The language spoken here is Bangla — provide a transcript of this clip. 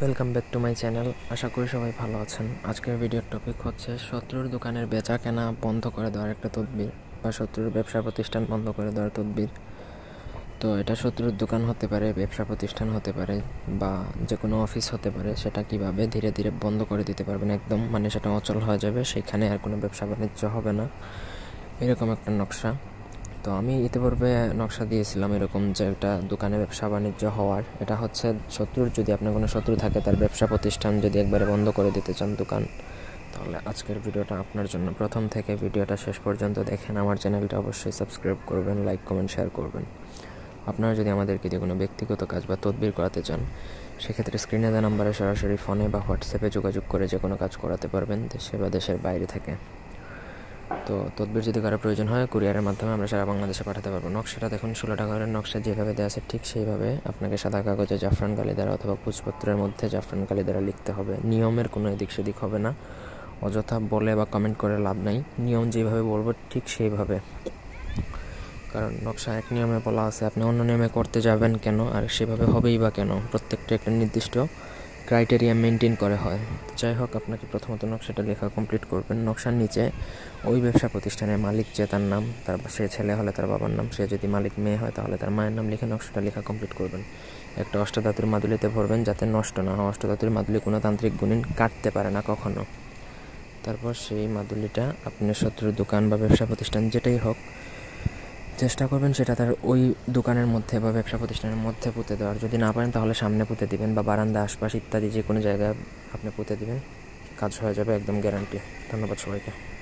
welcome back to my channel আশা করি সবাই ভালো আছেন আজকের ভিডিওর টপিক হচ্ছে শত্রুর দোকানের বেচা কেনা বন্ধ করে দেওয়ার একটা তদবির বা শত্রুর ব্যবসা প্রতিষ্ঠান বন্ধ করে দেওয়ার তদবির তো এটা শত্রুর দোকান হতে পারে ব্যবসা প্রতিষ্ঠান হতে পারে বা যে কোনো অফিস হতে পারে সেটা কিভাবে ধীরে ধীরে বন্ধ করে দিতে পারবেন একদম মানে সেটা অচল হয়ে যাবে সেখানে আর কোনো ব্যবসা বাণিজ্য হবে না এরকম একটা নকশা তো আমি ইতিপূর্বে নকশা দিয়েছিলাম এরকম যে এটা দোকানে ব্যবসা বাণিজ্য হওয়ার এটা হচ্ছে শত্রুর যদি আপনার কোনো শত্রু থাকে তার ব্যবসা প্রতিষ্ঠান যদি একবারে বন্ধ করে দিতে চান দোকান তাহলে আজকের ভিডিওটা আপনার জন্য প্রথম থেকে ভিডিওটা শেষ পর্যন্ত দেখেন আমার চ্যানেলটা অবশ্যই সাবস্ক্রাইব করবেন লাইক কমেন্ট শেয়ার করবেন আপনারা যদি আমাদেরকে যে কোনো ব্যক্তিগত কাজ বা তদবির করাতে চান সেক্ষেত্রে স্ক্রিনে দেওয়া নাম্বারে সরাসরি ফোনে বা হোয়াটসঅ্যাপে যোগাযোগ করে যে কোনো কাজ করাতে পারবেন দেশে বা দেশের বাইরে থেকে তো তদবির যদি কারো প্রয়োজন হয় কুরিয়ারের মাধ্যমে আমরা সারা বাংলাদেশে পাঠাতে পারবো নকশাটা দেখুন ষোলো টাকার নকশা যেভাবে দেওয়া আছে ঠিক সেইভাবে আপনাকে সাদা কাগজে জাফরান কালি দ্বারা অথবা পুজপত্রের মধ্যে জাফরান কালি দ্বারা লিখতে হবে নিয়মের কোনো এদিক সেদিক হবে না অযথা বলে বা কমেন্ট করে লাভ নাই নিয়ম যেভাবে বলবো ঠিক সেইভাবে কারণ নকশা এক নিয়মে বলা আছে আপনি অন্য নিয়মে করতে যাবেন কেন আর সেভাবে হবেই বা কেন প্রত্যেকটা একটা নির্দিষ্ট ক্রাইটেরিয়া মেনটেন করা হয় যাই হোক আপনাকে প্রথমত নকশাটা লেখা কমপ্লিট করবেন নকশার নিচে ওই ব্যবসা প্রতিষ্ঠানের মালিক যে তার নাম তার সে ছেলে হলে তার বাবার নাম সে যদি মালিক মেয়ে হয় তাহলে তার মায়ের নাম লিখে নকশাটা লেখা কমপ্লিট করবেন একটা অষ্টধাতুর মাদুলিতে ভরবেন যাতে নষ্ট না হয় অষ্টধাতুর মাদুলি কোনো তান্ত্রিক গুণিন কাটতে পারে না কখনো তারপর সেই মাদুলিটা আপনার শত্রুর দোকান বা ব্যবসা প্রতিষ্ঠান যেটাই হোক চেষ্টা করবেন সেটা তার ওই দোকানের মধ্যে বা ব্যবসা প্রতিষ্ঠানের মধ্যে পুঁতে দেওয়ার যদি না পারেন তাহলে সামনে পুঁতে দিবেন বা বারান্দা আশপাশ ইত্যাদি যে কোনো জায়গায় আপনি পুঁতে দিবেন কাজ হয়ে যাবে একদম গ্যারান্টি ধন্যবাদ সবাইকে